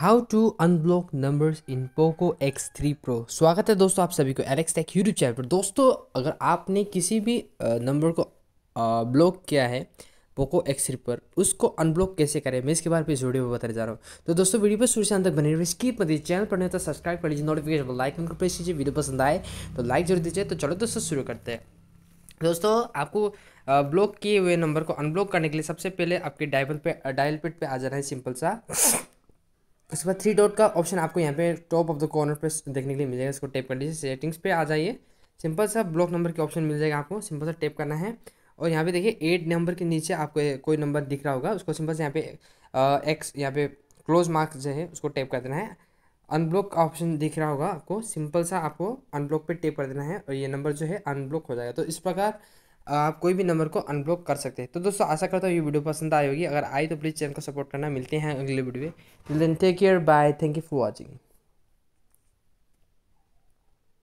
how to unblock numbers in Poco X three Pro स्वागत है दोस्तों आप सभी को एलेक्स टेक यूट्यूब चैनल पर दोस्तों अगर आपने किसी भी नंबर को ब्लॉक किया है पोको एक्स थ्री पर उसको अनब्लॉक कैसे करें मैं इसके बारे में इस वीडियो में बताने जा रहा हूँ तो दोस्तों वीडियो पर शुरू से अंदर बने रही स्कीप मत दीजिए चैनल पर नहीं तो सब्सक्राइब कर लीजिए नोटिफिकेशन लाइक उनको प्रेस कीजिए वीडियो पसंद आए तो लाइक जरूर दीजिए तो चलो दोस्तों शुरू करते हैं दोस्तों आपको ब्लॉक किए हुए नंबर को अनब्लॉक करने के लिए सबसे पहले आपके डायल पे डायल पेड पे आ जाना है सिंपल सा उसके बाद थ्री डॉट का ऑप्शन आपको यहाँ पे टॉप ऑफ द कॉर्नर पे देखने के लिए मिल जाएगा इसको टैप कर लीजिए सेटिंग्स पे आ जाइए सिंपल सा ब्लॉक नंबर के ऑप्शन मिल जाएगा आपको सिंपल सा टैप करना है और यहाँ पे देखिए एट नंबर के नीचे आपको कोई नंबर दिख रहा होगा उसको सिंपल से यहाँ पे एक्स यहाँ पे क्लोज मार्क जो है उसको टैप कर देना है अनब्लॉक का ऑप्शन दिख रहा होगा आपको सिंपल सा आपको अनब्लॉक पर टैप कर देना है और ये नंबर जो है अनब्लॉक हो जाएगा तो इस प्रकार आप कोई भी नंबर को अनब्लॉक कर सकते हैं तो दोस्तों आशा करता हूँ ये वीडियो पसंद आई होगी अगर आई तो प्लीज़ चैनल को सपोर्ट करना मिलते हैं अगले वीडियो में take care bye thank you for watching